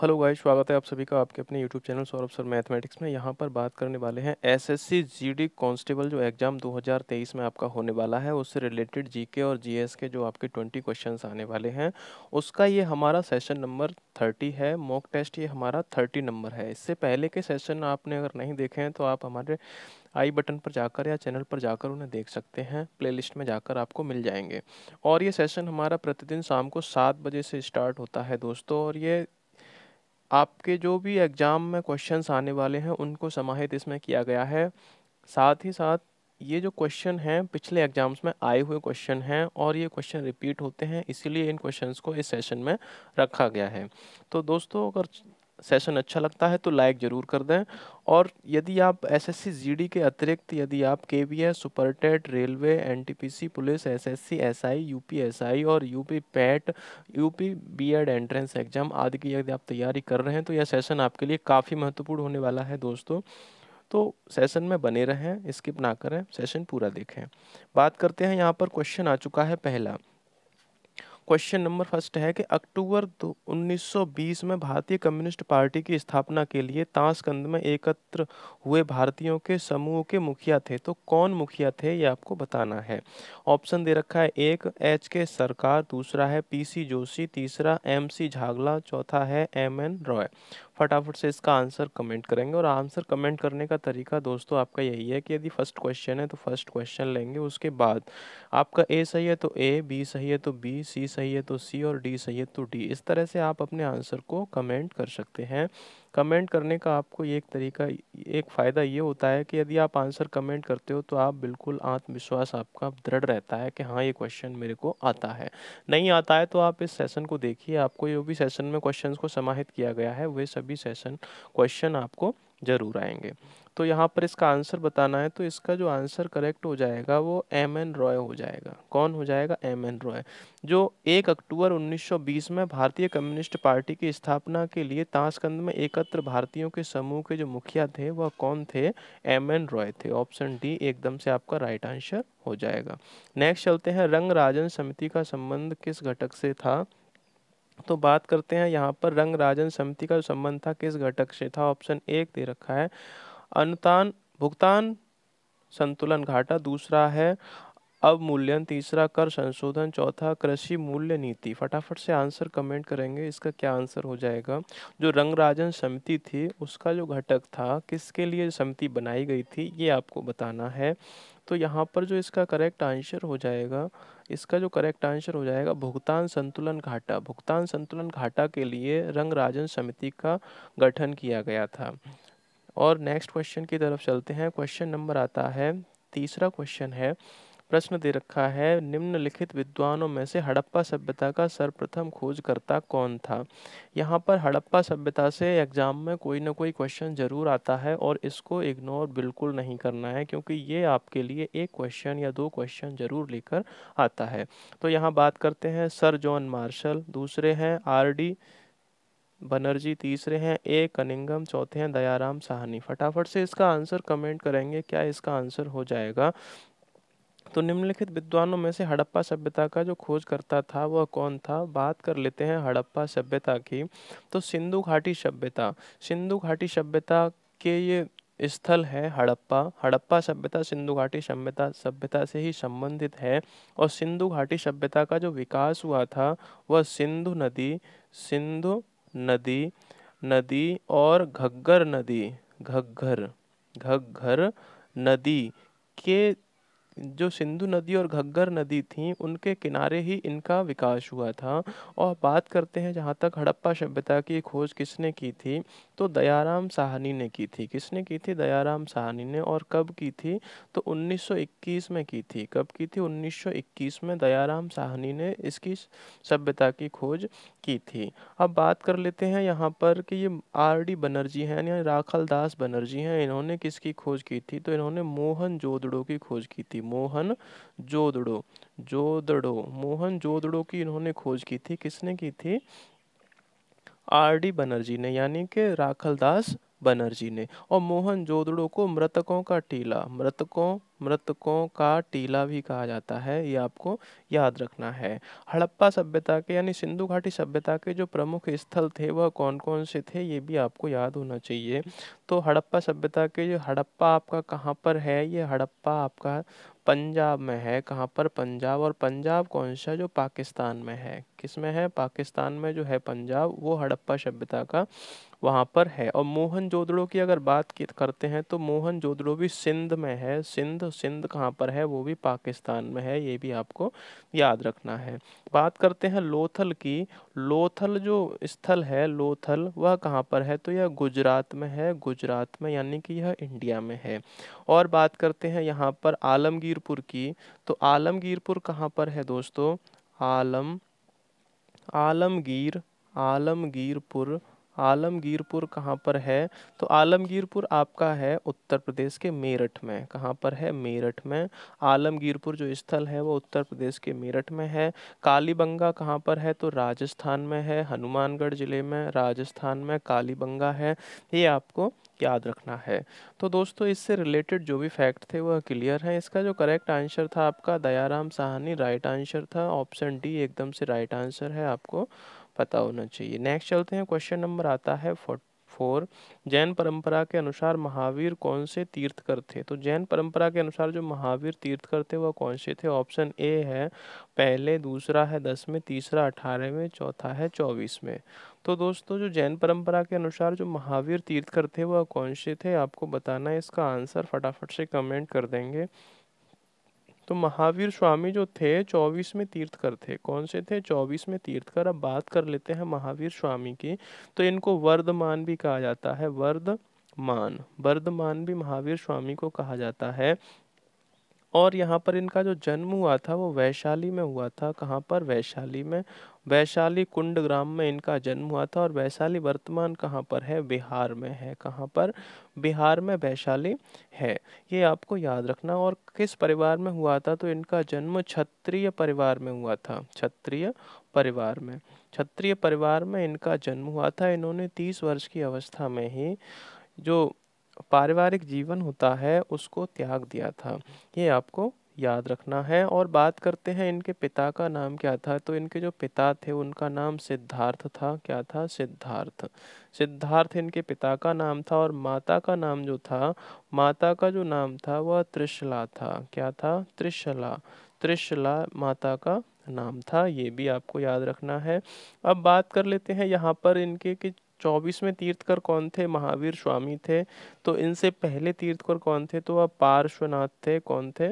hello guys स्वागत है आप सभी का आपके अपने YouTube channel Saurabh sir mathematics में यहाँ पर बात करने वाले हैं एसएससी जीडी कांस्टेबल जो एग्ज़ाम 2023 में आपका होने वाला है उससे रिलेटेड जीके और जीएस के जो आपके 20 क्वेश्चंस आने वाले हैं उसका ये हमारा सेशन नंबर 30 है मॉक टेस्ट ये हमारा थर्टी नंबर है इससे पहले के सेशन आपने अगर नहीं देखे हैं तो आप हमारे आई बटन पर जाकर या चैनल पर जाकर उन्हें देख सकते हैं प्लेलिस्ट में जाकर आपको मिल जाएंगे और ये सेशन हमारा प्रतिदिन शाम को सात बजे से स्टार्ट होता है दोस्तों और ये आपके जो भी एग्ज़ाम में क्वेश्चंस आने वाले हैं उनको समाहित इसमें किया गया है साथ ही साथ ये जो क्वेश्चन हैं पिछले एग्ज़ाम्स में आए हुए क्वेश्चन हैं और ये क्वेश्चन रिपीट होते हैं इसीलिए इन क्वेश्चंस को इस सेशन में रखा गया है तो दोस्तों अगर सेशन अच्छा लगता है तो लाइक ज़रूर कर दें और यदि आप एसएससी जीडी के अतिरिक्त यदि आप K V S super TET railway NTPC police SSC SI UP SI और UP PET UP B Ed entrance exam आदि की यदि आप तैयारी कर रहे हैं तो यह सेशन आपके लिए काफ़ी महत्वपूर्ण होने वाला है दोस्तों तो सेशन में बने रहें स्किप ना करें सेशन पूरा देखें बात करते हैं यहाँ पर क्वेश्चन आ चुका है पहला क्वेश्चन नंबर फर्स्ट है कि अक्टूबर 1920 में भारतीय कम्युनिस्ट पार्टी की स्थापना के लिए ताशकंद में एकत्र हुए भारतीयों के समूह के मुखिया थे तो कौन मुखिया थे ये आपको बताना है ऑप्शन दे रखा है एक एच के सरकार दूसरा है पीसी जोशी तीसरा एमसी झागला चौथा है एम एन रॉय फटाफट से इसका आंसर कमेंट करेंगे और आंसर कमेंट करने का तरीका दोस्तों आपका यही है कि यदि फर्स्ट क्वेश्चन है तो फर्स्ट क्वेश्चन लेंगे उसके बाद आपका ए सही है तो ए बी सही है तो बी सी सही है तो सी और डी सही है तो डी इस तरह से आप अपने आंसर को कमेंट कर सकते हैं कमेंट करने का आपको एक तरीका एक फ़ायदा ये होता है कि यदि आप आंसर कमेंट करते हो तो आप बिल्कुल आत्मविश्वास आपका दृढ़ रहता है कि हाँ ये क्वेश्चन मेरे को आता है नहीं आता है तो आप इस सेशन को देखिए आपको जो भी सेशन में क्वेश्चन को समाहित किया गया है वे सभी सेशन क्वेश्चन आपको ज़रूर आएंगे तो यहाँ पर इसका आंसर बताना है तो इसका जो आंसर करेक्ट हो जाएगा वो एम एन रॉय हो जाएगा कौन हो जाएगा एम एन रॉय जो एक अक्टूबर 1920 में भारतीय कम्युनिस्ट पार्टी की स्थापना के लिए ताशकंद में एकत्र भारतीयों के समूह के जो मुखिया थे वह कौन थे एम एन रॉय थे ऑप्शन डी एकदम से आपका राइट आंसर हो जाएगा नेक्स्ट चलते हैं रंग राजन समिति का संबंध किस घटक से था तो बात करते हैं यहाँ पर रंग राजन समिति का जो संबंध था किस घटक से था ऑप्शन एक दे रखा है अनुतान भुगतान संतुलन घाटा दूसरा है अवमूल्यन तीसरा कर संशोधन चौथा कृषि मूल्य नीति फटाफट से आंसर कमेंट करेंगे इसका क्या आंसर हो जाएगा जो रंगराजन समिति थी उसका जो घटक था किसके लिए समिति बनाई गई थी ये आपको बताना है तो यहाँ पर जो इसका करेक्ट आंसर हो जाएगा इसका जो करेक्ट आंसर हो जाएगा भुगतान संतुलन घाटा भुगतान संतुलन घाटा के लिए रंगराजन समिति का गठन किया गया था और नेक्स्ट क्वेश्चन की तरफ चलते हैं क्वेश्चन नंबर आता है तीसरा क्वेश्चन है प्रश्न दे रखा है निम्नलिखित विद्वानों में से हड़प्पा सभ्यता का सर्वप्रथम खोजकर्ता कौन था यहाँ पर हड़प्पा सभ्यता से एग्जाम में कोई ना कोई क्वेश्चन जरूर आता है और इसको इग्नोर बिल्कुल नहीं करना है क्योंकि ये आपके लिए एक क्वेश्चन या दो क्वेश्चन जरूर लेकर आता है तो यहाँ बात करते हैं सर जॉन मार्शल दूसरे हैं आर डी बनर्जी तीसरे हैं ए कनिंगम चौथे हैं दयाराम साहनी फटाफट से इसका आंसर कमेंट करेंगे क्या इसका आंसर हो जाएगा तो निम्नलिखित विद्वानों में से हड़प्पा सभ्यता का जो खोजकर्ता था वह कौन था बात कर लेते हैं हड़प्पा सभ्यता की तो सिंधु घाटी सभ्यता सिंधु घाटी सभ्यता के ये स्थल है हड़प्पा हड़प्पा सभ्यता सिंधु घाटी सभ्यता सभ्यता से ही संबंधित है और सिंधु घाटी सभ्यता का जो विकास हुआ था वह सिंधु नदी सिंधु नदी नदी और घग्गर नदी घग्घर घग्घर नदी के जो सिंधु नदी और घग्गर नदी थी उनके किनारे ही इनका विकास हुआ था और बात करते हैं जहाँ तक हड़प्पा सभ्यता की खोज किसने की थी तो दयाराम साहनी ने की थी किसने की थी दयाराम साहनी ने और कब की थी तो 1921 में की थी कब की थी 1921 में दयाराम साहनी ने इसकी सभ्यता की खोज की थी अब बात कर लेते हैं यहाँ पर कि ये आर डी बनर्जी हैं यानी राखल दास बनर्जी हैं इन्होंने किसकी खोज की थी तो इन्होंने मोहन जोदड़ो की खोज की थी मोहन जोदड़ो जोदड़ो मोहन जोदड़ो की इन्होंने खोज की थी किसने की थी आर डी बनर्जी ने यानी कि राखल दास बनर्जी ने और मोहन जोदड़ो को मृतकों का टीला मृतकों मृतकों का टीला भी कहा जाता है ये आपको याद रखना है हड़प्पा सभ्यता के यानी सिंधु घाटी सभ्यता के जो प्रमुख स्थल थे वह कौन कौन से थे ये भी आपको याद होना चाहिए तो हड़प्पा सभ्यता के जो हड़प्पा आपका कहाँ पर है ये हड़प्पा आपका पंजाब में है कहाँ पर पंजाब और पंजाब कौन सा जो पाकिस्तान में है किस में है पाकिस्तान में जो है पंजाब वो हड़प्पा सभ्यता का वहाँ पर है और मोहन जोदड़ो की अगर बात करते हैं तो मोहन जोदड़ो भी सिंध में है सिंध सिंध कहाँ पर है वो भी पाकिस्तान में है ये भी आपको याद रखना है बात करते हैं लोथल की लोथल जो स्थल है लोथल वह कहाँ पर है तो यह गुजरात में है गुजरात में यानी कि यह इंडिया में है और बात करते हैं यहाँ पर आलमगीरपुर की तो आलमगीरपुर कहाँ पर है दोस्तों आलम आलमगीर आलमगीरपुर आलमगीरपुर कहाँ पर है तो आलमगीरपुर आपका है उत्तर प्रदेश के मेरठ में कहाँ पर है मेरठ में आलमगीरपुर जो स्थल है वो उत्तर प्रदेश के मेरठ में है कालीबंगा कहाँ पर है तो राजस्थान में है हनुमानगढ़ जिले में राजस्थान में कालीबंगा है ये आपको याद रखना है तो दोस्तों इससे रिलेटेड जो भी फैक्ट थे वह क्लियर हैं इसका जो करेक्ट आंसर था आपका दयाराम साहनी राइट आंसर था ऑप्शन डी एकदम से राइट आंसर है आपको पता होना चाहिए नेक्स्ट चलते हैं क्वेश्चन नंबर आता है फोर जैन परंपरा के अनुसार महावीर कौन से तीर्थकर थे तो जैन परंपरा के अनुसार जो महावीर तीर्थकर थे वह कौन से थे ऑप्शन ए है पहले दूसरा है दस में तीसरा अठारह में चौथा है चौबीस में तो दोस्तों जो जैन परंपरा के अनुसार जो महावीर तीर्थकर थे वह कौन से थे आपको बताना है इसका आंसर फटाफट से कमेंट कर देंगे तो महावीर स्वामी जो थे चौबीस में तीर्थकर थे कौन से थे चौबीस में तीर्थकर अब बात कर लेते हैं महावीर स्वामी की तो इनको वर्धमान भी कहा जाता है वर्धमान वर्धमान भी महावीर स्वामी को कहा जाता है और यहाँ पर इनका जो जन्म हुआ था वो वैशाली में हुआ था कहाँ पर वैशाली में वैशाली कुंड ग्राम में इनका जन्म हुआ था और वैशाली वर्तमान कहाँ पर है बिहार में है कहाँ पर बिहार में वैशाली है ये आपको याद रखना और किस परिवार में हुआ था तो इनका जन्म क्षत्रिय परिवार में हुआ था क्षत्रिय परिवार में क्षत्रिय परिवार में इनका जन्म हुआ था इन्होंने तीस वर्ष की अवस्था में ही जो पारिवारिक जीवन होता है उसको त्याग दिया था ये आपको याद रखना है और बात करते हैं इनके पिता का नाम क्या था तो इनके जो पिता थे उनका नाम सिद्धार्थ था क्या था सिद्धार्थ सिद्धार्थ इनके पिता का नाम था और माता का नाम जो था माता का जो नाम था वह त्रिशला था क्या था त्रिशला त्रिशला माता का नाम था ये भी आपको याद रखना है अब बात कर लेते हैं यहाँ पर इनके कि चौबीसवें तीर्थकर कौन थे महावीर स्वामी थे तो इनसे पहले तीर्थकर कौन थे तो वह पार्श्वनाथ थे कौन थे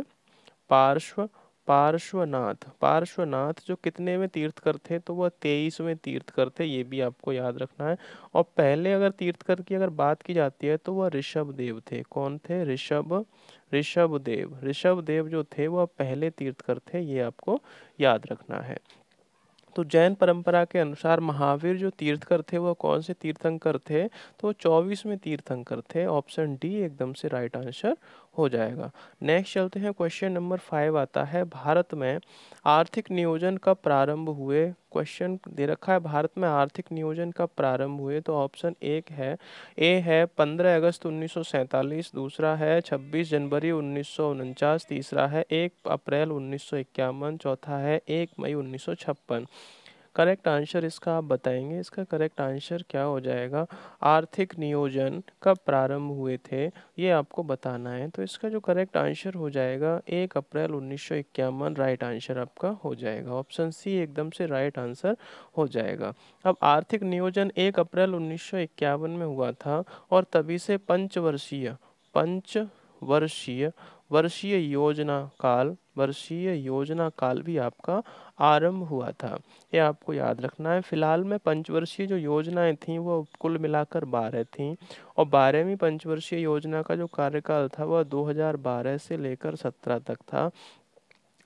पार्श्व पार्श्वनाथ पार्श्वनाथ जो कितने में तीर्थकर थे तो वह तेईस में तीर्थकर थे ये भी आपको याद रखना है और पहले अगर तीर्थकर की अगर बात की जाती है तो वह ऋषभ देव थे कौन थे ऋषभ ऋषभ देव ऋषभ देव जो थे वह पहले तीर्थकर थे ये आपको याद रखना है तो जैन परंपरा के अनुसार महावीर जो तीर्थकर थे वह कौन से तीर्थंकर थे तो चौबीस में तीर्थंकर थे ऑप्शन डी एकदम से राइट आंसर हो जाएगा नेक्स्ट चलते हैं क्वेश्चन नंबर फाइव आता है भारत में आर्थिक नियोजन का प्रारंभ हुए क्वेश्चन दे रखा है भारत में आर्थिक नियोजन कब प्रारंभ हुए तो ऑप्शन एक है ए है पंद्रह अगस्त उन्नीस दूसरा है छब्बीस जनवरी उन्नीस तीसरा है एक अप्रैल उन्नीस चौथा है एक मई उन्नीस करेक्ट आंसर इसका आप बताएंगे इसका करेक्ट आंसर क्या हो जाएगा आर्थिक नियोजन कब प्रारंभ हुए थे ये आपको बताना है तो इसका जो करेक्ट आंसर हो जाएगा एक अप्रैल उन्नीस राइट आंसर आपका हो जाएगा ऑप्शन सी एकदम से राइट आंसर हो जाएगा अब आर्थिक नियोजन एक अप्रैल उन्नीस में हुआ था और तभी से पंचवर्षीय पंच वर्षीय वर्षीय योजना काल वर्षीय योजना काल भी आपका आरंभ हुआ था यह आपको याद रखना है फिलहाल में पंचवर्षीय जो योजनाएं थीं वो कुल मिलाकर बारह थीं और बारहवीं पंचवर्षीय योजना का जो कार्यकाल था वह 2012 से लेकर 17 तक था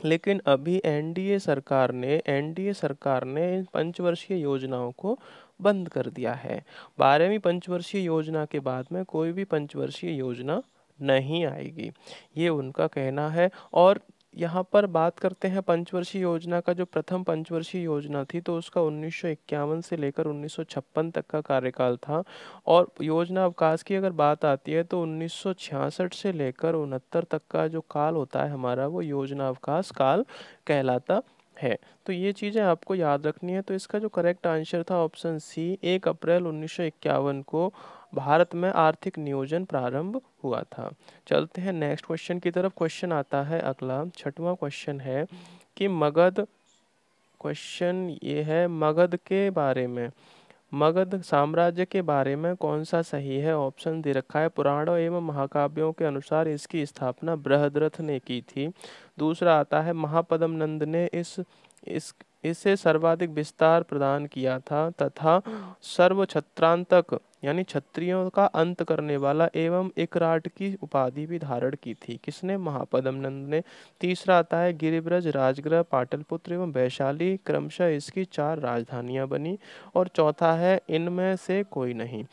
लेकिन अभी एनडीए सरकार ने एनडीए सरकार ने इन पंचवर्षीय योजनाओं को बंद कर दिया है बारहवीं पंचवर्षीय योजना के बाद में कोई भी पंचवर्षीय योजना नहीं आएगी ये उनका कहना है और यहाँ पर बात करते हैं पंचवर्षीय योजना का जो प्रथम पंचवर्षीय योजना थी तो उसका उन्नीस से लेकर उन्नीस तक का कार्यकाल था और योजना अवकाश की अगर बात आती है तो उन्नीस से लेकर उनहत्तर तक का जो काल होता है हमारा वो योजना अवकाश काल कहलाता है तो ये चीज़ें आपको याद रखनी है तो इसका जो करेक्ट आंसर था ऑप्शन सी एक अप्रैल उन्नीस को भारत में आर्थिक नियोजन प्रारंभ हुआ था चलते हैं नेक्स्ट क्वेश्चन की तरफ क्वेश्चन आता है अगला छठवां क्वेश्चन है कि मगध क्वेश्चन ये है मगध के बारे में मगध साम्राज्य के बारे में कौन सा सही है ऑप्शन दे रखा है पुराणों एवं महाकाव्यों के अनुसार इसकी स्थापना बृहद्रथ ने की थी दूसरा आता है महापदम नंद ने इस इस इसे सर्वाधिक विस्तार प्रदान किया था तथा सर्वक्षत्रांतक यानी क्षत्रियों का अंत करने वाला एवं इकराट की उपाधि भी धारण की थी किसने महापदम नंद ने तीसरा आता है गिरिब्रज राजगृह पाटलपुत्र एवं वैशाली क्रमशः इसकी चार राजधानियां बनी और चौथा है इनमें से कोई नहीं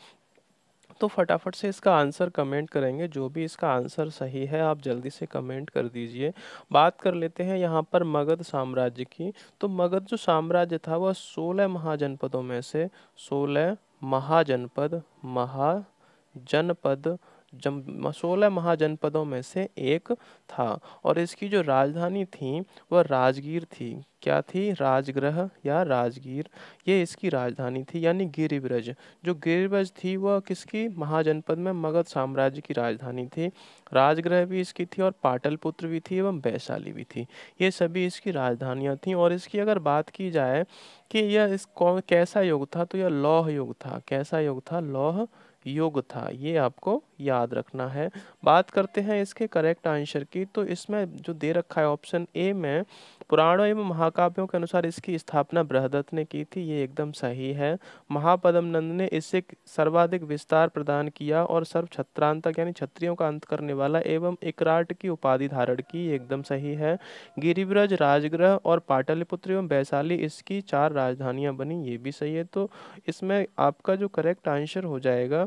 तो फटाफट से इसका आंसर कमेंट करेंगे जो भी इसका आंसर सही है आप जल्दी से कमेंट कर दीजिए बात कर लेते हैं यहाँ पर मगध साम्राज्य की तो मगध जो साम्राज्य था वह सोलह महाजनपदों में से सोलह महाजनपद महाजनपद जम सोलह महाजनपदों में से एक था और इसकी जो राजधानी थी वह राजगीर थी क्या थी राजगृह या राजगीर ये इसकी राजधानी थी यानी गिरिब्रज जो गिरिब्रज थी वह किसकी महाजनपद में मगध साम्राज्य की राजधानी थी राजगृह भी इसकी थी और पाटलपुत्र भी थी एवं वैशाली भी थी ये सभी इसकी राजधानियाँ थीं और इसकी अगर बात की जाए कि यह इस कौन कैसा युग था तो यह लौह युग था कैसा युग था लौह योग था ये आपको याद रखना है बात करते हैं इसके करेक्ट आंसर की तो इसमें जो दे रखा है ऑप्शन ए में पुराणों एवं महाकाव्यों के अनुसार इसकी स्थापना बृहदत्त ने की थी ये एकदम सही है महापदम नंद ने इसे सर्वाधिक विस्तार प्रदान किया और सर्व छत्रांतक यानी क्षत्रियों का अंत करने वाला एवं इकराट की उपाधि धारण की एकदम सही है गिरिव्रज राजगृह और पाटलिपुत्र एवं वैशाली इसकी चार राजधानियां बनी ये भी सही है तो इसमें आपका जो करेक्ट आंसर हो जाएगा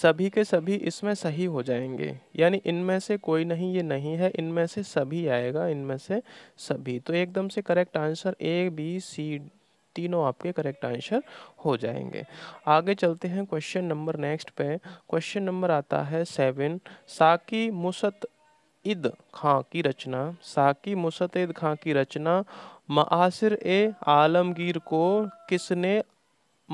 सभी के सभी इसमें सही हो जाएंगे यानी इनमें से कोई नहीं ये नहीं है इनमें से सभी आएगा इनमें से सभी तो एकदम से correct answer A B C तीनों आपके करेक्ट आंसर हो जाएंगे आगे चलते हैं क्वेश्चन नंबर नेक्स्ट पे क्वेश्चन नंबर आता है सेवन साकी मुसत इद खां की रचना साकी इद खां की रचना मासिर ए आलमगीर को किसने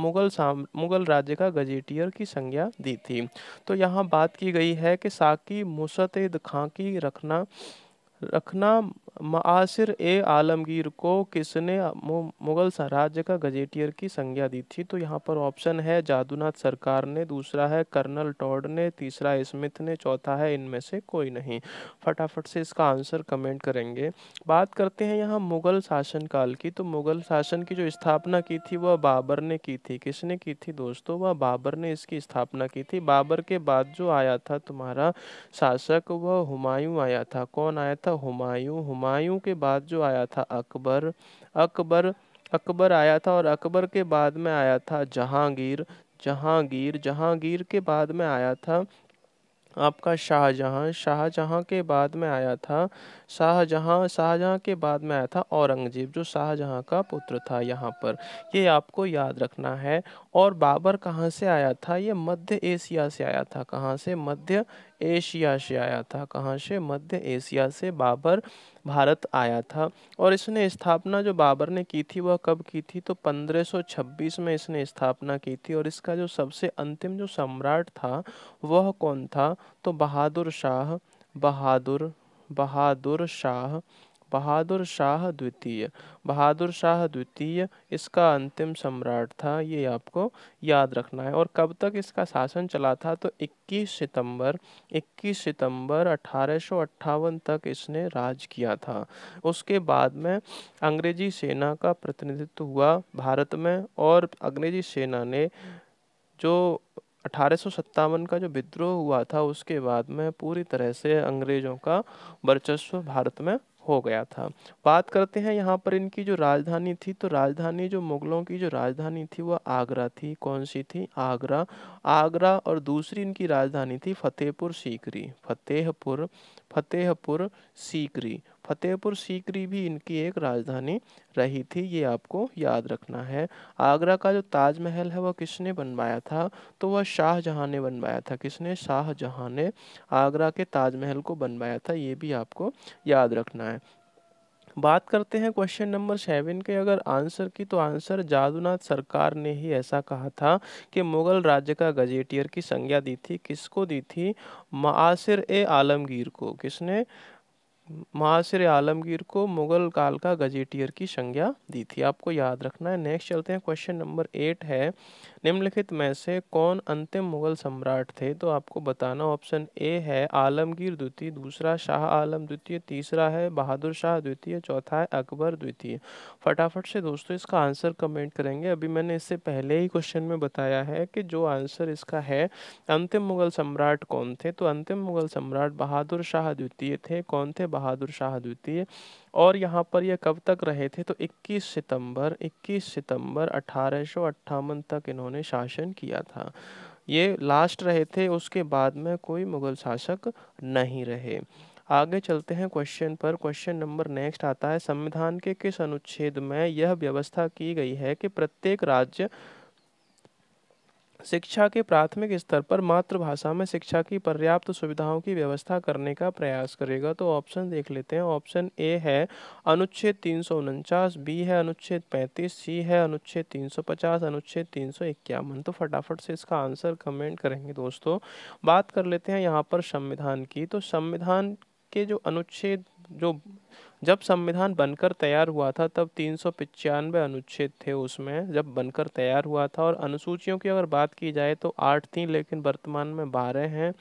मुगल साम मुगल राज्य का गजेटियर की संज्ञा दी थी तो यहाँ बात की गई है कि साकी मुसतद खां की रखना रखना मासिर ए आलमगीर को किसने मुगल साम्राज्य का गजेटियर की संज्ञा दी थी तो यहाँ पर ऑप्शन है जादुनाथ सरकार ने दूसरा है कर्नल टॉड ने तीसरा स्मिथ ने चौथा है इनमें से कोई नहीं फटाफट से इसका आंसर कमेंट करेंगे बात करते हैं यहाँ मुगल शासनकाल की तो मुगल शासन की जो स्थापना की थी वह बाबर ने की थी किसने की थी दोस्तों वह बाबर ने इसकी स्थापना की थी बाबर के बाद जो आया था तुम्हारा शासक वह हुमायूं आया था कौन आया था हुमायूं हुमायूं हुमायूं के बाद जो आया था अकबर अकबर अकबर आया था और अकबर के बाद में आया था जहांगीर जहांगीर जहांगीर के बाद में आया था आपका शाहजहां शाहजहां के बाद में आया था शाहजहां शाहजहां के बाद में आया था औरंगजेब जो शाहजहां का पुत्र था यहां पर ये आपको याद रखना है और बाबर कहां से आया था ये मध्य एशिया से आया था कहां से मध्य एशिया से आया था कहाँ से मध्य एशिया से बाबर भारत आया था और इसने स्थापना जो बाबर ने की थी वह कब की थी तो 1526 में इसने स्थापना की थी और इसका जो सबसे अंतिम जो सम्राट था वह कौन था तो बहादुर शाह बहादुर बहादुर शाह बहादुर शाह द्वितीय बहादुर शाह द्वितीय इसका अंतिम सम्राट था ये आपको याद रखना है और कब तक इसका शासन चला था तो 21 सितंबर 21 सितंबर अठारह तक इसने राज किया था उसके बाद में अंग्रेजी सेना का प्रतिनिधित्व हुआ भारत में और अंग्रेजी सेना ने जो अठारह का जो विद्रोह हुआ था उसके बाद में पूरी तरह से अंग्रेज़ों का वर्चस्व भारत में हो गया था बात करते हैं यहाँ पर इनकी जो राजधानी थी तो राजधानी जो मुगलों की जो राजधानी थी वह आगरा थी कौन सी थी आगरा आगरा और दूसरी इनकी राजधानी थी फतेहपुर सीकरी फतेहपुर फतेहपुर सीकरी फतेहपुर सीकरी भी इनकी एक राजधानी रही थी ये आपको याद रखना है आगरा का जो ताजमहल है वह किसने बनवाया था तो वह शाहजहाँ ने बनवाया था किसने शाहजहाँ ने आगरा के ताजमहल को बनवाया था ये भी आपको याद रखना है बात करते हैं क्वेश्चन नंबर सेवन के अगर आंसर की तो आंसर जादूनाथ सरकार ने ही ऐसा कहा था कि मुगल राज्य का गजेटियर की संज्ञा दी थी किसको दी थी मासिर ए आलमगीर को किसने महासिर आलमगीर को मुगल काल का गजेटियर की संज्ञा दी थी आपको याद रखना है नेक्स्ट चलते हैं क्वेश्चन नंबर एट है निम्नलिखित में से कौन अंतिम मुगल सम्राट थे तो आपको बताना ऑप्शन ए है आलमगीर द्वितीय दूसरा शाह आलम द्वितीय तीसरा है बहादुर शाह द्वितीय चौथा है अकबर द्वितीय फटाफट से दोस्तों इसका आंसर कमेंट करेंगे अभी मैंने इससे पहले ही क्वेश्चन में बताया है कि जो आंसर इसका है अंतिम मुगल सम्राट कौन थे तो अंतिम मुगल सम्राट बहादुर शाह द्वितीय थे कौन थे बहादुर शाह द्वितीय और यहाँ पर ये कब तक रहे थे तो 21 सितंबर 21 सितंबर अठारह तक इन्होंने शासन किया था ये लास्ट रहे थे उसके बाद में कोई मुगल शासक नहीं रहे आगे चलते हैं क्वेश्चन पर क्वेश्चन नंबर नेक्स्ट आता है संविधान के किस अनुच्छेद में यह व्यवस्था की गई है कि प्रत्येक राज्य शिक्षा के प्राथमिक स्तर पर मातृभाषा में शिक्षा की पर्याप्त सुविधाओं की व्यवस्था करने का प्रयास करेगा तो ऑप्शन देख लेते हैं ऑप्शन ए है अनुच्छेद तीन सौ उनचास बी है अनुच्छेद पैंतीस सी है अनुच्छेद तीन सौ पचास अनुच्छेद तीन सौ इक्यावन तो फटाफट से इसका आंसर कमेंट करेंगे दोस्तों बात कर लेते हैं यहाँ पर संविधान की तो संविधान के जो अनुच्छेद जो जब संविधान बनकर तैयार हुआ था तब तीन सौ पचानवे अनुच्छेद थे उसमें जब बनकर तैयार हुआ था और अनुसूचियों की अगर बात की जाए तो आठ थी लेकिन वर्तमान में बारह हैं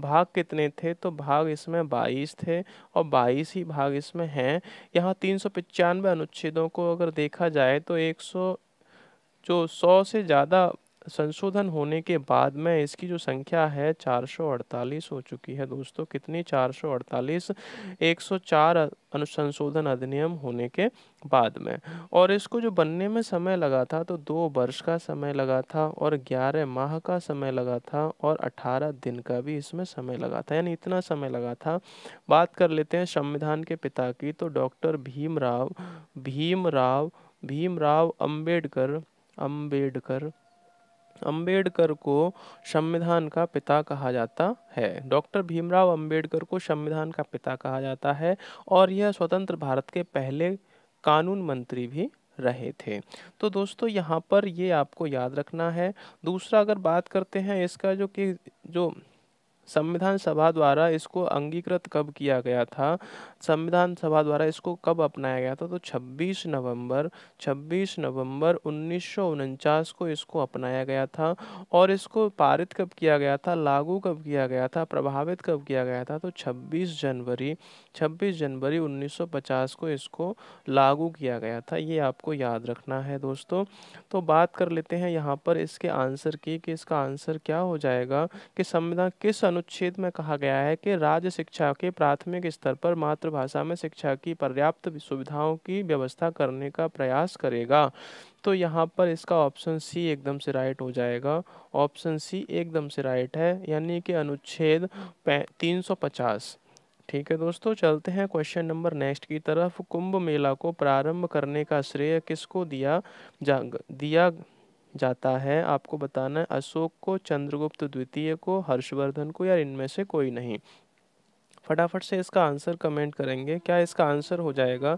भाग कितने थे तो भाग इसमें बाईस थे और बाईस ही भाग इसमें हैं यहाँ तीन सौ पचानवे अनुच्छेदों को अगर देखा जाए तो एक सौ जो सौ से ज़्यादा संशोधन होने के बाद में इसकी जो संख्या है 448 हो चुकी है दोस्तों कितनी 448 104 संशोधन अधिनियम होने के बाद में और इसको जो बनने में समय लगा था तो दो वर्ष का समय लगा था और 11 माह का समय लगा था और 18 दिन का भी इसमें समय लगा था यानी इतना समय लगा था बात कर लेते हैं संविधान के पिता की तो डॉक्टर भीम भीम राव राव भीम राव अम्बेडकर अम्बेडकर अंबेडकर को संविधान का पिता कहा जाता है डॉक्टर भीमराव अंबेडकर को संविधान का पिता कहा जाता है और यह स्वतंत्र भारत के पहले कानून मंत्री भी रहे थे तो दोस्तों यहाँ पर ये आपको याद रखना है दूसरा अगर बात करते हैं इसका जो कि जो संविधान सभा द्वारा इसको अंगीकृत कब किया गया था संविधान सभा द्वारा इसको कब अपनाया गया था तो 26 नवंबर 26 नवंबर उन्नीस को इसको अपनाया गया था और इसको पारित कब किया गया था लागू कब किया गया था प्रभावित कब किया गया था तो 26 जनवरी 26 जनवरी 1950 को इसको लागू किया गया था ये आपको याद रखना है दोस्तों तो बात कर लेते हैं यहाँ पर इसके आंसर की कि इसका आंसर क्या हो जाएगा कि संविधान किस अनु अनुच्छेद में कहा गया है कि राज्य शिक्षा के प्राथमिक स्तर पर मातृभाषा में शिक्षा की पर्याप्त सुविधाओं की व्यवस्था करने का प्रयास करेगा तो यहाँ पर इसका ऑप्शन सी एकदम से राइट हो जाएगा ऑप्शन सी एकदम से राइट है यानी कि अनुच्छेद तीन ठीक है दोस्तों चलते हैं क्वेश्चन नंबर नेक्स्ट की तरफ कुंभ मेला को प्रारंभ करने का श्रेय किसको दिया जा दिया जाता है आपको बताना है अशोक को चंद्रगुप्त द्वितीय को हर्षवर्धन को या इनमें से कोई नहीं फटाफट से इसका आंसर कमेंट करेंगे क्या इसका आंसर हो जाएगा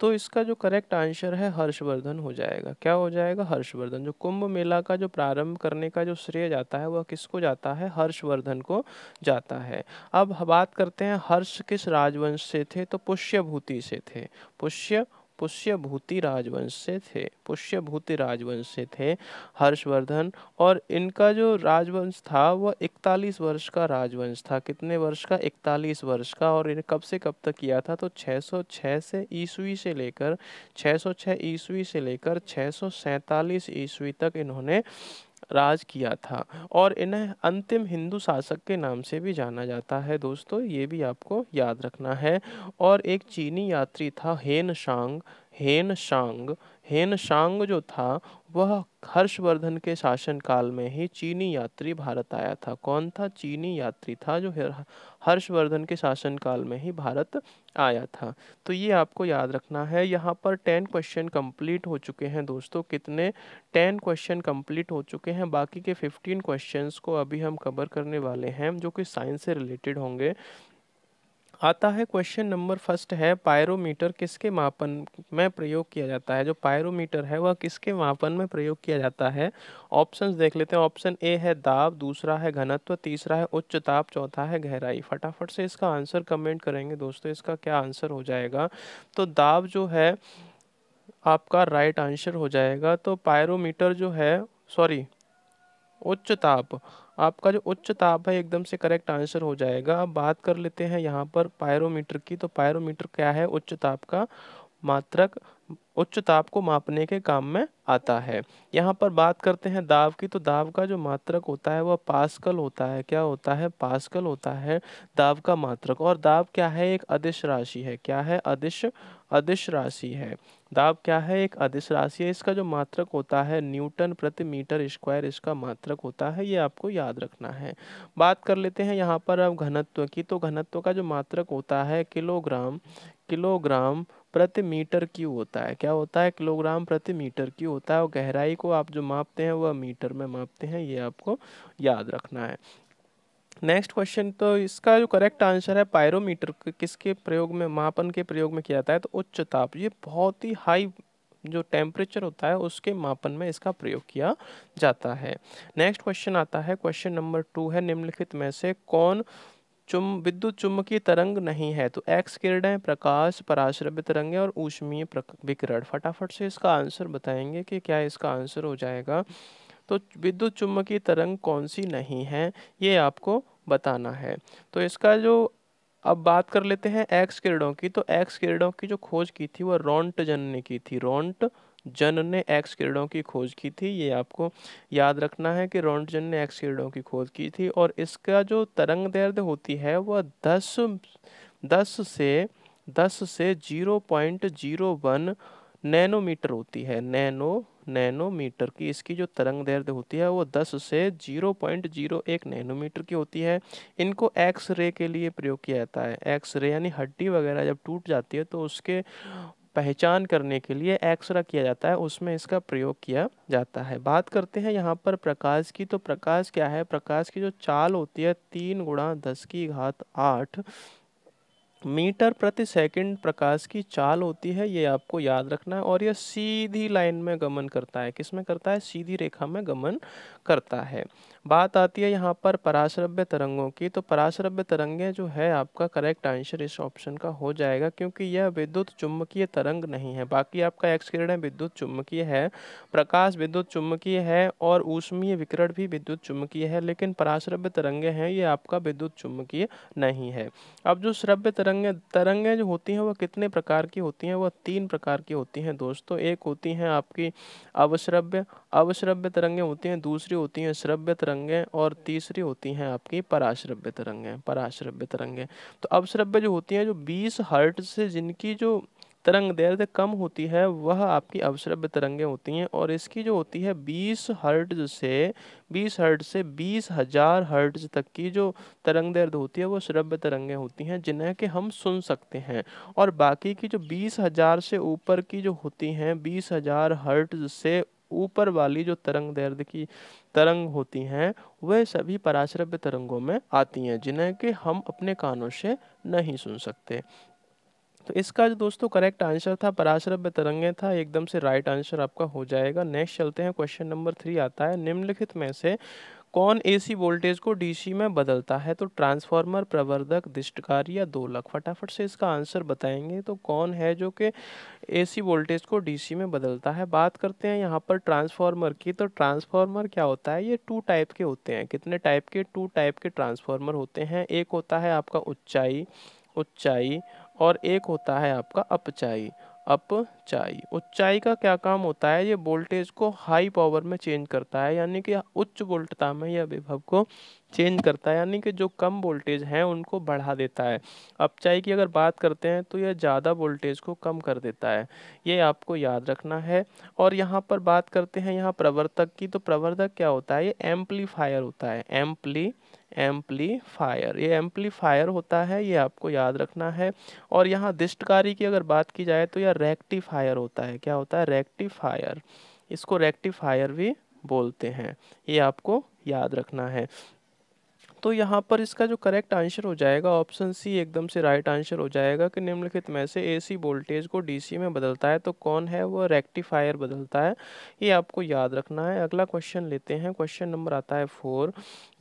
तो इसका जो करेक्ट आंसर है हर्षवर्धन हो जाएगा क्या हो जाएगा हर्षवर्धन जो कुंभ मेला का जो प्रारंभ करने का जो श्रेय जाता है वह किसको जाता है हर्षवर्धन को जाता है अब बात करते हैं हर्ष किस राजवंश से थे तो पुष्यभूति से थे पुष्य पुष्यभूति राजवंश से थे पुष्यभूति राजवंश से थे हर्षवर्धन और इनका जो राजवंश था वह 41 वर्ष का राजवंश था कितने वर्ष का 41 वर्ष का और इन्हें कब से कब तक किया था तो 606 से ईस्वी से लेकर 606 ईस्वी से लेकर 647 ईस्वी तक इन्होंने राज किया था और इन्हें अंतिम हिंदू शासक के नाम से भी जाना जाता है दोस्तों ये भी आपको याद रखना है और एक चीनी यात्री था हेन शांग हेन शांग हेन शांग जो था वह हर्षवर्धन के शासनकाल में ही चीनी यात्री भारत आया था कौन था चीनी यात्री था जो हर्षवर्धन के शासनकाल में ही भारत आया था तो ये आपको याद रखना है यहाँ पर टेन क्वेश्चन कंप्लीट हो चुके हैं दोस्तों कितने टेन क्वेश्चन कंप्लीट हो चुके हैं बाकी के फिफ्टीन क्वेश्चंस को अभी हम कवर करने वाले हैं जो कि साइंस से रिलेटेड होंगे आता है क्वेश्चन नंबर फर्स्ट है पायरोमीटर किसके मापन में प्रयोग किया जाता है जो पायरोमीटर है वह किसके मापन में प्रयोग किया जाता है ऑप्शंस देख लेते हैं ऑप्शन ए है दाब दूसरा है घनत्व तीसरा है उच्च ताप चौथा है गहराई फटाफट से इसका आंसर कमेंट करेंगे दोस्तों इसका क्या आंसर हो जाएगा तो दाब जो है आपका राइट आंसर हो जाएगा तो पायरोमीटर जो है सॉरी उच्च ताप आपका जो उच्च ताप है एकदम से करेक्ट आंसर हो जाएगा अब बात कर लेते हैं यहाँ पर पायरोमीटर की तो पायरोमीटर क्या है उच्च ताप का मात्रक उच्च ताप को मापने के काम में आता है यहाँ पर बात करते हैं दाब की तो दाब का जो मात्रक होता है वह पास्कल होता है क्या होता है पास्कल होता है दाब का मात्रक और दाब क्या है एक अदिश राशि है क्या है अदिश अदिश राशि है दाब क्या है एक अदिश राशि है इसका जो मात्रक होता है न्यूटन प्रति मीटर स्क्वायर इसका मात्रक होता है ये आपको याद रखना है बात कर लेते हैं यहाँ पर अब घनत्व की तो घनत्व का जो मात्रक होता है किलोग्राम किलोग्राम प्रति मीटर क्यू होता है क्या होता है किलोग्राम प्रति मीटर क्यू होता है और गहराई को आप जो मापते हैं वह मीटर में मापते हैं ये आपको याद रखना है नेक्स्ट क्वेश्चन तो इसका जो करेक्ट आंसर है पायरोमीटर किसके प्रयोग में मापन के प्रयोग में किया जाता है तो उच्च ताप ये बहुत ही हाई जो टेम्परेचर होता है उसके मापन में इसका प्रयोग किया जाता है नेक्स्ट क्वेश्चन आता है क्वेश्चन नंबर टू है निम्नलिखित में से कौन चुम विद्युत चुम्बकीय तरंग नहीं है तो एक्स है प्रकाश पराश्रव्य तरंगें और ऊष्मीय विकिरण फटाफट से इसका आंसर बताएंगे कि क्या इसका आंसर हो जाएगा तो विद्युत चुम्बकीय तरंग कौन सी नहीं है ये आपको बताना है तो इसका जो अब बात कर लेते हैं एक्स किरणों की तो एक्स किरणों की जो खोज की थी वह रोंटजन ने की थी रोंट जन ने एक्स किरणों की खोज की थी ये आपको याद रखना है कि जन ने एक्स किरणों की खोज की थी और इसका जो तरंग दर्द होती है वह दस दस से दस से zero point zero one nanometre होती है नैनो नैनोमीटर की इसकी जो तरंग दर्द होती है वो दस से जीरो जीरो पॉइंट एक नैनोमीटर की होती है इनको एक्स रे के लिए प्रयोग किया जाता है एक्स रे यानी हड्डी वगैरह जब टूट जाती है तो उसके पहचान करने के लिए एक्सरे किया जाता है उसमें इसका प्रयोग किया जाता है बात करते हैं यहाँ पर प्रकाश की तो प्रकाश क्या है प्रकाश की जो चाल होती है तीन गुणा दस की घात आठ मीटर प्रति सेकंड प्रकाश की चाल होती है ये आपको याद रखना है और यह सीधी लाइन में गमन करता है किस में करता है सीधी रेखा में गमन करता है बात आती है यहाँ पर पराश्रव्य तरंगों की तो पराश्रव्य तरंगें जो है आपका करेक्ट आंसर इस ऑप्शन का हो जाएगा क्योंकि यह विद्युत चुंबकीय तरंग नहीं है बाकी आपका एक्स किरण विद्युत चुंबकीय है प्रकाश विद्युत चुंबकीय है और ऊष्मीय विकिरण भी विद्युत चुंबकीय है लेकिन पराश्रव्य तरंगे हैं ये आपका विद्युत चुंबकीय नहीं है अब जो श्रव्य तरंगे तरंगे जो होती हैं वह कितने प्रकार की होती हैं वह तीन प्रकार की होती हैं दोस्तों एक होती हैं आपकी अवश्रव्य अवश्रव्य तरंगे होती हैं दूसरी होती हैं श्रव्य तरंगें और तीसरी होती हैं आपकी पराश्रव्य तरंगें पराश्रव्य तरंगें तो अवश्रव्य जो होती हैं जो बीस हर्ट से जिनकी जो तरंग दर्द कम होती है वह आपकी अवश्रव्य तरंगें होती हैं और इसकी जो होती है 20 हर्ट से 20 हर्ट से बीस हजार हर्ट तक की जो तरंग दर्द होती है वो श्रव्य तरंगें होती हैं जिन्हें कि हम सुन सकते हैं और बाकी की जो बीस हजार से ऊपर की जो होती हैं बीस हजार हर्ट से ऊपर वाली जो तरंग दर्द की तरंग होती हैं वह सभी पराश्रव्य तरंगों में आती हैं जिन्हें कि हम अपने कानों से नहीं सुन सकते तो इसका जो दोस्तों करेक्ट आंसर था पराश्रव्य तरंगे था एकदम से राइट आंसर आपका हो जाएगा नेक्स्ट चलते हैं क्वेश्चन नंबर थ्री आता है निम्नलिखित में से कौन एसी वोल्टेज को डीसी में बदलता है तो ट्रांसफार्मर प्रवर्धक दिष्टकार या दोलक फटाफट से इसका आंसर बताएंगे तो कौन है जो कि एसी वोल्टेज को डीसी में बदलता है बात करते हैं यहाँ पर ट्रांसफार्मर की तो ट्रांसफार्मर क्या होता है ये टू टाइप के होते हैं कितने टाइप के टू टाइप के ट्रांसफार्मर होते हैं एक होता है आपका उच्चाई उच्चाई और एक होता है आपका अपचाई अपचाई उच्चाई का क्या काम होता है ये वोल्टेज को हाई पावर में चेंज करता है यानी कि उच्च वोल्टता में यह विभव को चेंज करता है यानी कि जो कम वोल्टेज हैं उनको बढ़ा देता है अपचाई की अगर बात करते हैं तो यह ज़्यादा वोल्टेज को कम कर देता है ये आपको याद रखना है और यहाँ पर बात करते हैं यहाँ प्रवर्तक की तो प्रवर्तक क्या होता है ये एम्पलीफायर होता है एम्पली एम्पलीफायर ये एम्पलीफायर होता है ये आपको याद रखना है और यहाँ दिष्टकारी की अगर बात की जाए तो यह रेक्टिफायर होता है क्या होता है रेक्टिफायर इसको रेक्टिफायर भी बोलते हैं ये आपको याद रखना है तो यहाँ पर इसका जो करेक्ट आंसर हो जाएगा ऑप्शन सी एकदम से राइट आंसर हो जाएगा कि निम्नलिखित में से एसी वोल्टेज को डीसी में बदलता है तो कौन है वो रेक्टिफायर बदलता है ये आपको याद रखना है अगला क्वेश्चन लेते हैं क्वेश्चन नंबर आता है फोर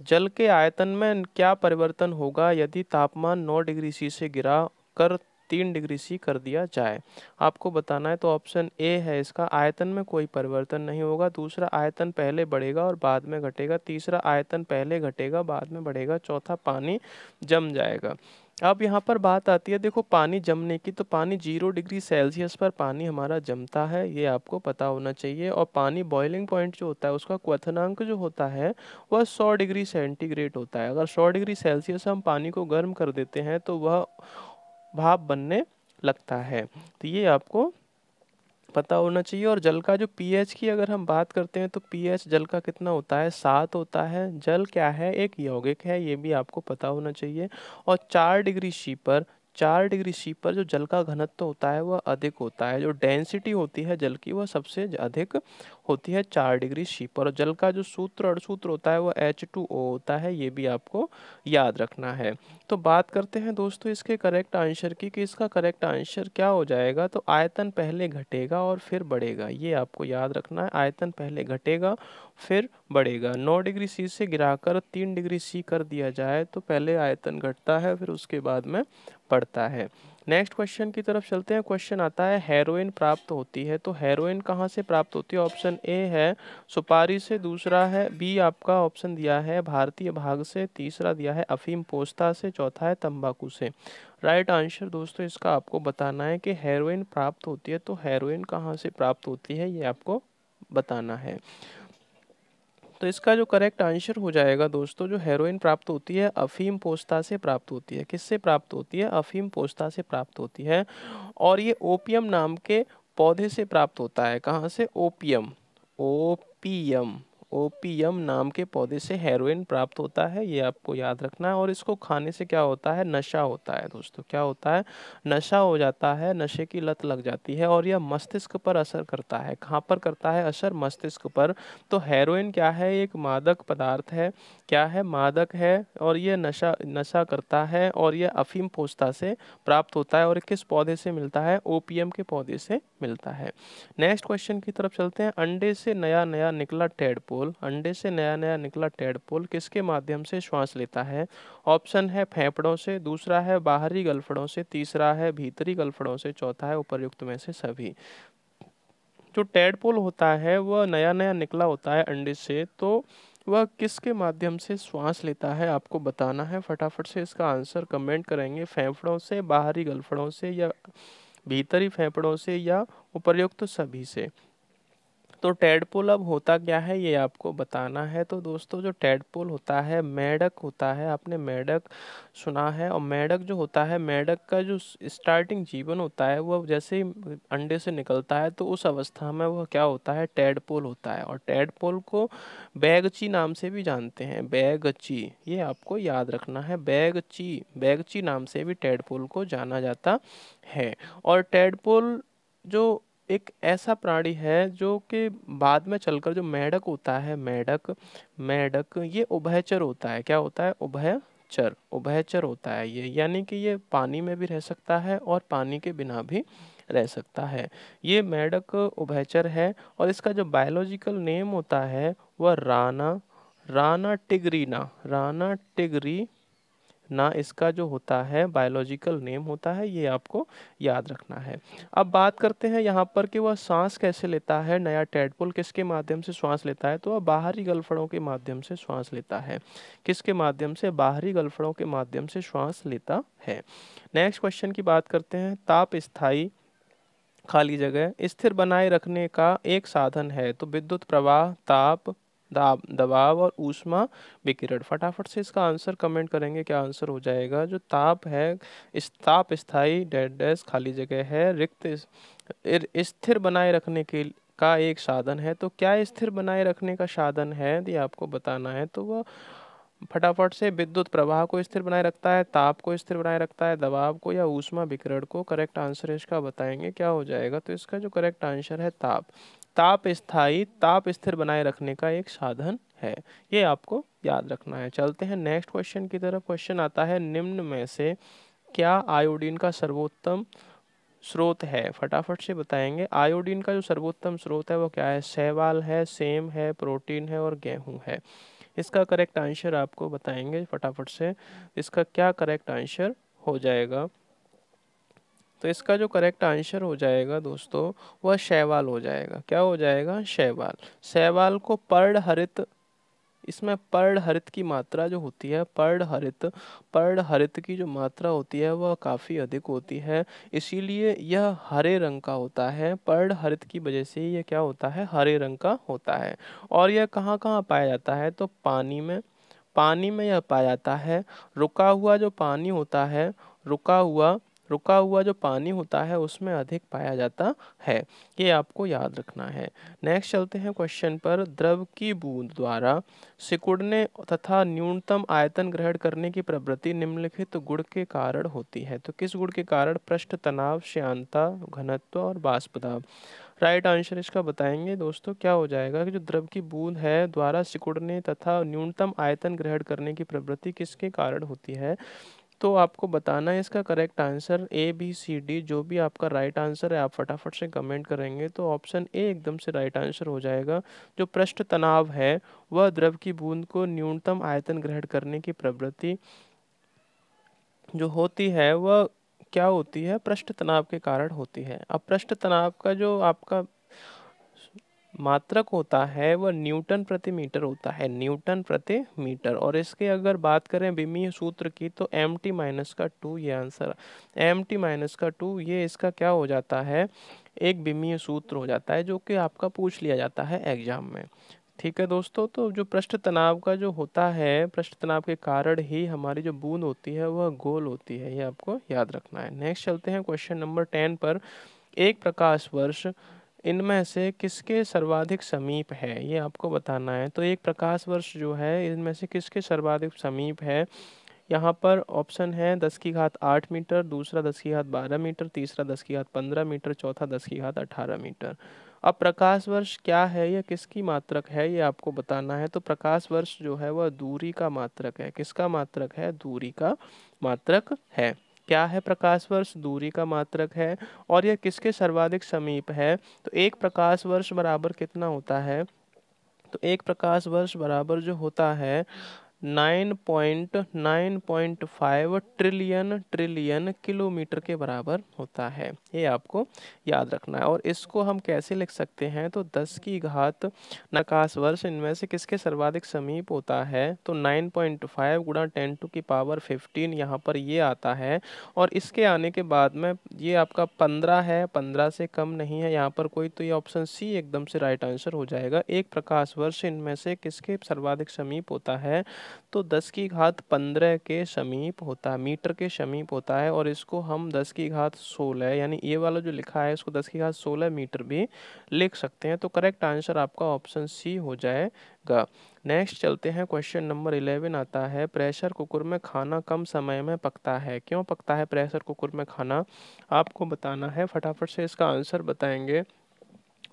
जल के आयतन में क्या परिवर्तन होगा यदि तापमान नौ डिग्री सी से गिरा कर तीन डिग्री सी कर दिया जाए आपको बताना है तो ऑप्शन ए है इसका आयतन में कोई परिवर्तन नहीं होगा दूसरा आयतन पहले बढ़ेगा और बाद में घटेगा तीसरा आयतन पहले घटेगा बाद में बढ़ेगा चौथा पानी जम जाएगा अब यहाँ पर बात आती है देखो पानी जमने की तो पानी जीरो डिग्री सेल्सियस पर पानी हमारा जमता है ये आपको पता होना चाहिए और पानी बॉइलिंग पॉइंट जो होता है उसका क्वथनांक जो होता है वह सौ डिग्री सेंटीग्रेड होता है अगर सौ डिग्री सेल्सियस हम पानी को गर्म कर देते हैं तो वह भाप बनने लगता है तो ये आपको पता होना चाहिए और जल का जो पीएच की अगर हम बात करते हैं तो पीएच जल का कितना होता है सात होता है जल क्या है एक यौगिक है ये भी आपको पता होना चाहिए और चार डिग्री सी पर चार डिग्री सी पर जो जल का घनत्व होता है वह अधिक होता है जो डेंसिटी होती है जल की वह सबसे अधिक होती है चार डिग्री शीपर और जल का जो सूत्र अड़सूत्र होता है वो एच टू ओ होता है ये भी आपको याद रखना है तो बात करते हैं दोस्तों इसके करेक्ट आंसर की कि इसका करेक्ट आंसर क्या हो जाएगा तो आयतन पहले घटेगा और फिर बढ़ेगा ये आपको याद रखना है आयतन पहले घटेगा फिर बढ़ेगा नौ डिग्री सी से गिरा तीन डिग्री सी कर दिया जाए तो पहले आयतन घटता है फिर उसके बाद में बढ़ता है नेक्स्ट क्वेश्चन की तरफ चलते हैं क्वेश्चन आता है हेरोइन प्राप्त होती है तो हेरोइन कहाँ से प्राप्त होती है ऑप्शन ए है सुपारी से दूसरा है बी आपका ऑप्शन दिया है भारतीय भाग से तीसरा दिया है अफीम पोस्ता से चौथा है तंबाकू से राइट आंसर दोस्तों इसका आपको बताना है कि हेरोइन प्राप्त होती है तो हेरोइन कहाँ से प्राप्त होती है ये आपको बताना है तो इसका जो करेक्ट आंसर हो जाएगा दोस्तों जो हेरोइन प्राप्त होती है अफीम पोस्ता से प्राप्त होती है किससे प्राप्त होती है अफीम पोस्ता से प्राप्त होती है और ये ओपियम नाम के पौधे से प्राप्त होता है कहाँ से ओपियम ओपियम ओपीएम नाम के पौधे से हेरोइन प्राप्त होता है ये आपको याद रखना है और इसको खाने से क्या होता है नशा होता है दोस्तों क्या होता है नशा हो जाता है नशे की लत लग जाती है और यह मस्तिष्क पर असर करता है कहाँ पर करता है असर मस्तिष्क पर तो हेरोइन क्या है एक मादक पदार्थ है क्या है मादक है और यह नशा नशा करता है और यह अफीम पोस्ता से प्राप्त होता है और किस पौधे से मिलता है ओपीएम के पौधे से मिलता है नेक्स्ट क्वेश्चन की तरफ चलते हैं अंडे से नया नया निकला टेडपोल टेडपोल अंडे से नया नया निकला टेडपोल किसके माध्यम से श्वास लेता है ऑप्शन है फेफड़ों से दूसरा है बाहरी गलफड़ों से तीसरा है भीतरी गलफड़ों से चौथा है उपरयुक्त में से सभी जो टेडपोल होता है वह नया नया निकला होता है अंडे से तो वह किसके माध्यम से श्वास लेता है आपको बताना है फटाफट से इसका आंसर कमेंट करेंगे फेफड़ों से बाहरी गलफड़ों से या भीतरी फेफड़ों से या उपर्युक्त सभी से तो टेडपोल अब होता क्या है ये आपको बताना है तो दोस्तों जो टेडपोल होता है मेढक होता है आपने मेढक सुना है और मेढक जो होता है मेढक का जो स्टार्टिंग जीवन होता है वह जैसे ही अंडे से निकलता है तो उस अवस्था में वह क्या होता है टेडपोल होता है और टेडपोल को बैगची नाम से भी जानते हैं बैगची ये आपको याद रखना है बैगची बैगची नाम से भी टेडपोल को जाना जाता है और टेडपोल जो एक ऐसा प्राणी है जो कि बाद में चलकर जो मेढक होता है मेढक मेढक ये उभयचर होता है क्या होता है उभयचर उभयचर होता है ये यानी कि ये पानी में भी रह सकता है और पानी के बिना भी रह सकता है ये मेढक उभयचर है और इसका जो बायोलॉजिकल नेम होता है वह Rana Rana tigrina Rana tigrina इसका जो होता है बायोलॉजिकल नेम होता है ये आपको याद रखना है अब बात करते हैं यहाँ पर कि वह सांस कैसे लेता है नया टेडपोल किसके माध्यम से श्वास लेता है तो वह बाहरी गलफड़ों के माध्यम से श्वास लेता है किसके माध्यम से बाहरी गलफड़ों के माध्यम से श्वास लेता है नेक्स्ट क्वेश्चन की बात करते हैं ताप स्थाई खाली जगह स्थिर बनाए रखने का एक साधन है तो विद्युत प्रवाह ताप दाब दबाव और ऊष्मा विकिरण फटाफट से इसका आंसर कमेंट करेंगे क्या आंसर हो जाएगा जो ताप है इस ताप स्थाई डेड डेस खाली जगह है रिक्त स्थिर बनाए रखने के का एक साधन है तो क्या स्थिर बनाए रखने का साधन है यदि आपको बताना है तो वह फटाफट से विद्युत प्रवाह को स्थिर बनाए रखता है ताप को स्थिर बनाए रखता है दबाव को या ऊष्मा विकिरण को करेक्ट आंसर इसका बताएंगे क्या हो जाएगा तो इसका जो करेक्ट आंसर है ताप ताप स्थाई ताप स्थिर बनाए रखने का एक साधन है ये आपको याद रखना है चलते हैं नेक्स्ट क्वेश्चन की तरफ क्वेश्चन आता है निम्न में से क्या आयोडीन का सर्वोत्तम स्रोत है फटाफट से बताएंगे आयोडीन का जो सर्वोत्तम स्रोत है वो क्या है सहवाल है सेम है प्रोटीन है और गेहूँ है इसका करेक्ट आंसर आपको बताएंगे फटाफट से इसका क्या करेक्ट आंसर हो जाएगा तो इसका जो करेक्ट आंसर हो जाएगा दोस्तों वह शैवाल हो जाएगा क्या हो जाएगा शैवाल शैवाल को पर्ड हरित इसमें पर्ड हरित की मात्रा जो होती है पर्ड हरित पर्ड हरित की जो मात्रा होती है वह काफ़ी अधिक होती है इसीलिए यह हरे रंग का होता है पर्ड हरित की वजह से यह क्या होता है हरे रंग का होता है और यह कहाँ कहाँ पाया जाता है तो पानी में पानी में यह पाया जाता है रुका हुआ जो पानी होता है रुका हुआ रुका हुआ जो पानी होता है उसमें अधिक पाया जाता है ये आपको याद रखना है नेक्स्ट चलते हैं क्वेश्चन पर द्रव की बूंद द्वारा सिकुड़ने तथा न्यूनतम आयतन ग्रहण करने की प्रवृत्ति निम्नलिखित गुण के कारण होती है तो किस गुण के कारण पृष्ठ तनाव श्यांता घनत्व और बास्पदाव राइट आंसर इसका बताएंगे दोस्तों क्या हो जाएगा कि जो द्रव की बूंद है द्वारा सिकुड़ने तथा न्यूनतम आयतन ग्रहण करने की प्रवृत्ति किसके कारण होती है तो आपको बताना है इसका correct answer A B C D जो भी आपका राइट आंसर है आप फटाफट से कमेंट करेंगे तो ऑप्शन ए एकदम से राइट आंसर हो जाएगा जो पृष्ठ तनाव है वह द्रव की बूंद को न्यूनतम आयतन ग्रहण करने की प्रवृत्ति जो होती है वह क्या होती है पृष्ठ तनाव के कारण होती है अब पृष्ठ तनाव का जो आपका मात्रक होता है वह न्यूटन प्रति मीटर होता है न्यूटन प्रति मीटर और इसके अगर बात करें विमीय सूत्र की तो एम टी माइनस का टू ये आंसर एम टी माइनस का टू ये इसका क्या हो जाता है एक विमीय सूत्र हो जाता है जो कि आपका पूछ लिया जाता है एग्जाम में ठीक है दोस्तों तो जो पृष्ठ तनाव का जो होता है पृष्ठ तनाव के कारण ही हमारी जो बूंद होती है वह गोल होती है ये आपको याद रखना है नेक्स्ट चलते हैं क्वेश्चन नंबर टेन पर एक प्रकाश वर्ष इनमें से किसके सर्वाधिक समीप है ये आपको बताना है तो एक प्रकाश वर्ष जो है इनमें से किसके सर्वाधिक समीप है यहाँ पर ऑप्शन है दस की घात आठ मीटर दूसरा दस की घात बारह मीटर तीसरा दस की घात पंद्रह मीटर चौथा दस की घात अठारह मीटर अब प्रकाश वर्ष क्या है या किसकी मात्रक है ये आपको बताना है तो प्रकाश वर्ष जो है वह दूरी का मात्रक है किसका मात्रक है दूरी का मात्रक है क्या है प्रकाश वर्ष दूरी का मात्रक है और यह किसके सर्वाधिक समीप है तो एक प्रकाश वर्ष बराबर कितना होता है तो एक प्रकाश वर्ष बराबर जो होता है nine point nine point five trillion trillion kilometre के बराबर होता है ये आपको याद रखना है और इसको हम कैसे लिख सकते हैं तो दस की घात नकाश वर्ष इनमें से किसके सर्वाधिक समीप होता है तो नाइन पॉइंट फाइव गुणा टेन टू की पावर फिफ्टीन यहाँ पर ये आता है और इसके आने के बाद में ये आपका पंद्रह है पंद्रह से कम नहीं है यहाँ पर कोई तो ये ऑप्शन सी एकदम से राइट आंसर हो जाएगा एक प्रकाश वर्ष इनमें से किसके सर्वाधिक समीप होता है तो 10 की घात 15 के समीप होता है मीटर के समीप होता है और इसको हम 10 की घात 16 यानी ये वाला जो लिखा है इसको 10 की घात 16 मीटर भी लिख सकते हैं तो करेक्ट आंसर आपका ऑप्शन सी हो जाएगा नेक्स्ट चलते हैं क्वेश्चन नंबर इलेवन आता है प्रेशर कुकर में खाना कम समय में पकता है क्यों पकता है प्रेशर कुकर में खाना आपको बताना है फटाफट से इसका आंसर बताएंगे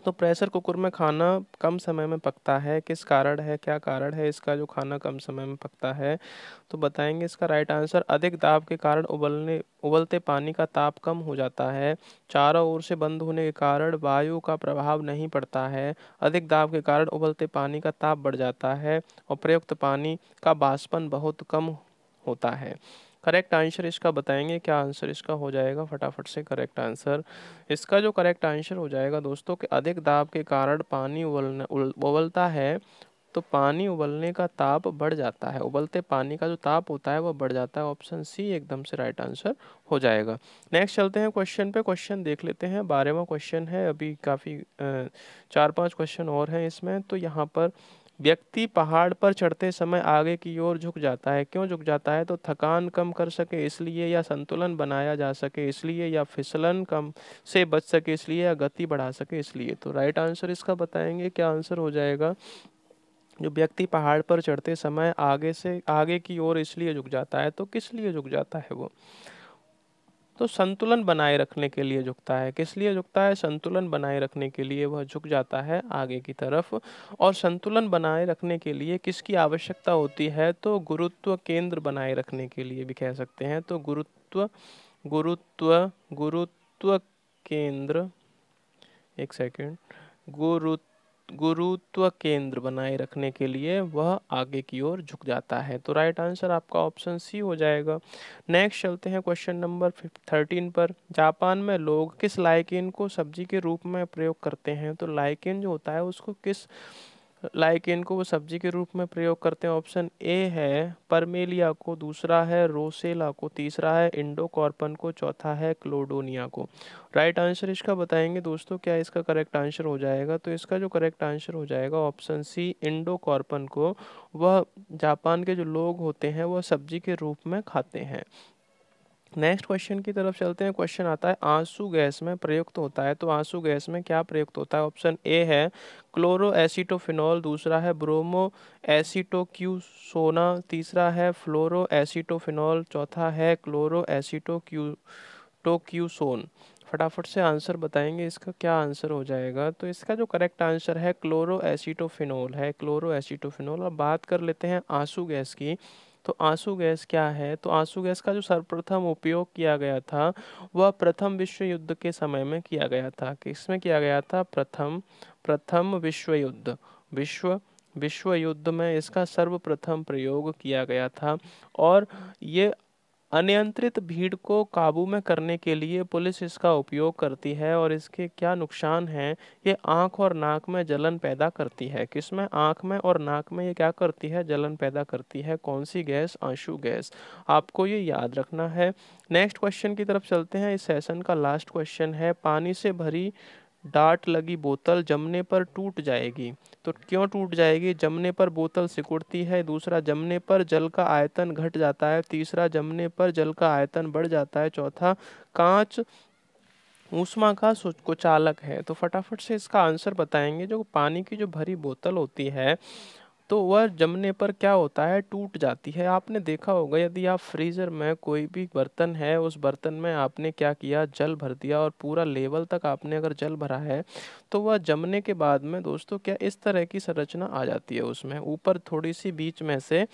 तो प्रेशर कुकर में खाना कम समय में पकता है किस कारण है क्या कारण है इसका जो खाना कम समय में पकता है तो बताएंगे इसका राइट आंसर अधिक दाब के कारण उबलने उबलते पानी का ताप कम हो जाता है चारों ओर से बंद होने के कारण वायु का प्रभाव नहीं पड़ता है अधिक दाब के कारण उबलते पानी का ताप बढ़ जाता है और प्रयुक्त पानी का बाष्पन बहुत कम होता है करेक्ट आंसर इसका बताएंगे क्या आंसर इसका हो जाएगा फटाफट से करेक्ट आंसर इसका जो करेक्ट आंसर हो जाएगा दोस्तों कि अधिक दाब के कारण पानी उबलने उबलता है तो पानी उबलने का ताप बढ़ जाता है उबलते पानी का जो ताप होता है वो बढ़ जाता है ऑप्शन सी एकदम से राइट आंसर हो जाएगा नेक्स्ट चलते हैं क्वेश्चन पे क्वेश्चन देख लेते हैं बारहवा क्वेश्चन है अभी काफ़ी चार पांच क्वेश्चन और हैं इसमें तो यहाँ पर व्यक्ति पहाड़ पर चढ़ते समय आगे की ओर झुक जाता है क्यों झुक जाता है तो थकान कम कर सके इसलिए या संतुलन बनाया जा सके इसलिए या फिसलन कम से बच सके इसलिए या गति बढ़ा सके इसलिए तो राइट आंसर इसका बताएंगे क्या आंसर हो जाएगा जो व्यक्ति पहाड़ पर चढ़ते समय आगे से आगे की ओर इसलिए झुक जाता है तो किस लिए झुक जाता है वो तो संतुलन बनाए रखने के लिए झुकता है किस लिए झुकता है संतुलन बनाए रखने के लिए वह झुक जाता है आगे की तरफ और संतुलन बनाए रखने के लिए किसकी आवश्यकता होती है तो गुरुत्व केंद्र बनाए रखने के लिए भी कह सकते हैं तो गुरुत्व गुरुत्व गुरुत्व केंद्र एक सेकेंड गुरुत्व गुरुत्व केंद्र बनाए रखने के लिए वह आगे की ओर झुक जाता है तो राइट आंसर आपका ऑप्शन सी हो जाएगा नेक्स्ट चलते हैं क्वेश्चन नंबर थर्टीन पर जापान में लोग किस लाइकिन को सब्जी के रूप में प्रयोग करते हैं तो लाइकिन जो होता है उसको किस लाइकेन को वो सब्जी के रूप में प्रयोग करते हैं ऑप्शन ए है परमेलिया को दूसरा है रोसेला को तीसरा है इंडोकॉर्पन को चौथा है क्लोडोनिया को राइट right आंसर इसका बताएंगे दोस्तों क्या इसका करेक्ट आंसर हो जाएगा तो इसका जो करेक्ट आंसर हो जाएगा ऑप्शन सी इंडोकॉर्पन को वह जापान के जो लोग होते हैं वह सब्जी के रूप में खाते हैं नेक्स्ट क्वेश्चन की तरफ चलते हैं क्वेश्चन आता है आंसू गैस में प्रयुक्त होता है तो आंसू गैस में क्या प्रयुक्त होता है ऑप्शन ए है क्लोरो एसिटोफिनॉल दूसरा है ब्रोमो सोना तीसरा है फ्लोरो एसिटोफिनॉल चौथा है क्लोरो एसीटोक्यूटोक्यूसोन फटाफट से आंसर बताएंगे इसका क्या आंसर हो जाएगा तो इसका जो करेक्ट आंसर है क्लोरो एसिटोफिनॉल है क्लोरो एसिटोफिनॉल अब बात कर लेते हैं आंसू गैस की तो आंसू गैस क्या है तो आंसू गैस का जो सर्वप्रथम उपयोग किया गया था वह प्रथम विश्व युद्ध के समय में किया गया था किसमें किया गया था प्रथम प्रथम विश्व युद्ध विश्व विश्व युद्ध में इसका सर्वप्रथम प्रयोग किया गया था और ये अनियंत्रित भीड़ को काबू में करने के लिए पुलिस इसका उपयोग करती है और इसके क्या नुकसान हैं ये आँख और नाक में जलन पैदा करती है किसमें आँख में और नाक में ये क्या करती है जलन पैदा करती है कौन सी गैस आंसू गैस आपको ये याद रखना है नेक्स्ट क्वेश्चन की तरफ चलते हैं इस सेशन का लास्ट क्वेश्चन है पानी से भरी डांट लगी बोतल जमने पर टूट जाएगी तो क्यों टूट जाएगी जमने पर बोतल सिकुड़ती है दूसरा जमने पर जल का आयतन घट जाता है तीसरा जमने पर जल का आयतन बढ़ जाता है चौथा कांच ऊष्मा का कुचालक है तो फटाफट से इसका आंसर बताएंगे जो पानी की जो भरी बोतल होती है तो वह जमने पर क्या होता है टूट जाती है आपने देखा होगा यदि आप फ्रीज़र में कोई भी बर्तन है उस बर्तन में आपने क्या किया जल भर दिया और पूरा लेवल तक आपने अगर जल भरा है तो वह जमने के बाद में दोस्तों क्या इस तरह की संरचना आ जाती है उसमें ऊपर थोड़ी सी बीच में से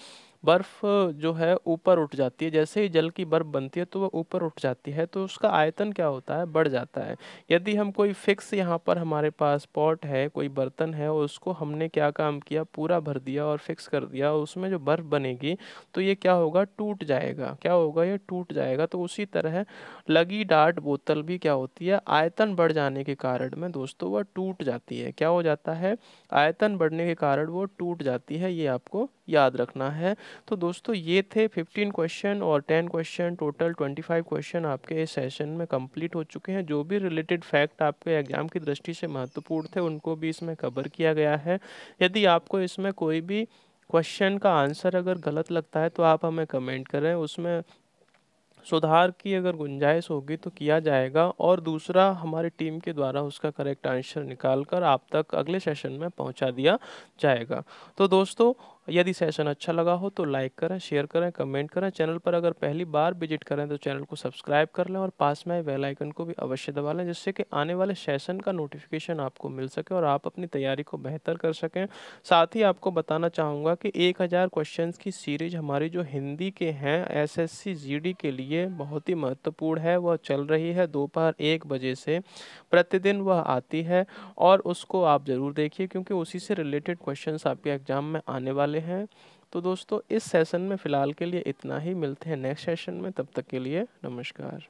बर्फ़ जो है ऊपर उठ जाती है जैसे ही जल की बर्फ़ बनती है तो वह ऊपर उठ जाती है तो उसका आयतन क्या होता है बढ़ जाता है यदि हम कोई फिक्स यहाँ पर हमारे पास पॉट है कोई बर्तन है उसको हमने क्या काम किया पूरा भर दिया और फिक्स कर दिया उसमें जो बर्फ़ बनेगी तो ये क्या होगा टूट जाएगा क्या होगा ये टूट जाएगा तो उसी तरह लगी डाट बोतल भी क्या होती है आयतन बढ़ जाने के कारण में दोस्तों वह टूट जाती है क्या हो जाता है आयतन बढ़ने के कारण वो टूट जाती है ये आपको याद रखना है तो दोस्तों ये थे 15 क्वेश्चन और 10 क्वेश्चन टोटल 25 क्वेश्चन आपके इस सेशन में कंप्लीट हो चुके हैं जो भी रिलेटेड फैक्ट आपके एग्जाम की दृष्टि से महत्वपूर्ण थे उनको भी इसमें कवर किया गया है यदि आपको इसमें कोई भी क्वेश्चन का आंसर अगर गलत लगता है तो आप हमें कमेंट करें उसमें सुधार की अगर गुंजाइश होगी तो किया जाएगा और दूसरा हमारी टीम के द्वारा उसका करेक्ट आंसर निकाल कर आप तक अगले सेशन में पहुंचा दिया जाएगा तो दोस्तों यदि सेशन अच्छा लगा हो तो लाइक करें शेयर करें कमेंट करें चैनल पर अगर पहली बार विजिट करें तो चैनल को सब्सक्राइब कर लें और पास में आए बेल आइकन को भी अवश्य दबा लें जिससे कि आने वाले सेशन का नोटिफिकेशन आपको मिल सके और आप अपनी तैयारी को बेहतर कर सकें साथ ही आपको बताना चाहूँगा कि एक हज़ार क्वेश्चन की सीरीज हमारी जो हिंदी के हैं जी डी के लिए बहुत ही महत्वपूर्ण है वह चल रही है दोपहर एक बजे से प्रतिदिन वह आती है और उसको आप ज़रूर देखिए क्योंकि उसी से रिलेटेड क्वेश्चन आपके एग्जाम में आने वाले वाले हैं तो दोस्तों इस सेशन में फ़िलहाल के लिए इतना ही मिलते हैं नेक्स्ट सेशन में तब तक के लिए नमस्कार